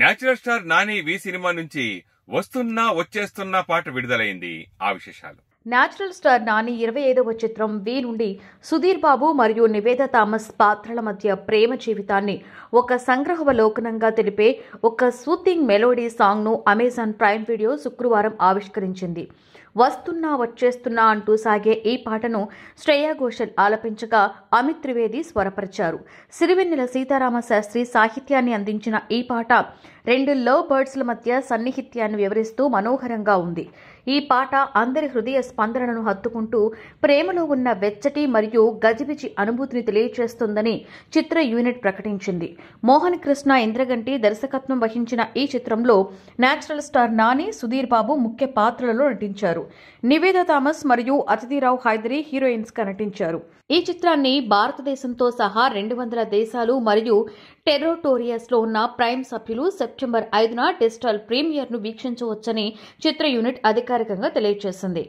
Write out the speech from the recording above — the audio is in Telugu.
natural star Nani V cinema నుంచి వస్తున్నా వచ్చేస్తున్నా పాట విడుదలైంది ఆ విశేషాలు న్యాచురల్ స్టార్ నాని ఇరవై ఐదవ చిత్రం వి నుండి సుధీర్ బాబు మరియు నివేద థామస్ పాత్రల మధ్య ప్రేమ జీవితాన్ని ఒక సంగ్రహవలోకనంగా తెలిపే ఒక సూతింగ్ మెలోడీ సాంగ్ను అమెజాన్ ప్రైమ్ వీడియో శుక్రవారం ఆవిష్కరించింది వస్తున్నా వచ్చేస్తున్నా అంటూ సాగే ఈ పాటను శ్రేయా ఘోషల్ ఆలపించగా అమిత్ త్రివేది స్వరపరిచారు సిరివెన్నెల సీతారామ శాస్త్రి సాహిత్యాన్ని అందించిన ఈ పాట రెండు లవ్ బర్డ్స్ల మధ్య సన్నిహిత్యాన్ని వివరిస్తూ మనోహరంగా ఉంది ఈ పాట అందరి హృదయ స్పందనను హత్తుకుంటూ ప్రేమలో ఉన్న వెచ్చటి మరియు గజిబిజి అనుభూతిని తెలియచేస్తుందని చిత్ర యూనిట్ ప్రకటించింది మోహన్ కృష్ణ ఇంద్రగంటి దర్శకత్వం వహించిన ఈ చిత్రంలో నేచురల్ స్టార్ నాని సుధీర్ బాబు ముఖ్య పాత్రలలో నటించారు నివేద థామస్ మరియు అతిథిరావు హైదరి హీరోయిన్స్ గా నటించారు ఈ చిత్రాన్ని భారతదేశంతో సహా రెండు వందల దేశాలు మరియు లో ఉన్న ప్రైమ్ సభ్యులు సెప్టెంబర్ ఐదున డిజిటల్ ను వీక్షించవచ్చని చిత్ర యూనిట్ అధికారికంగా తెలియజేసింది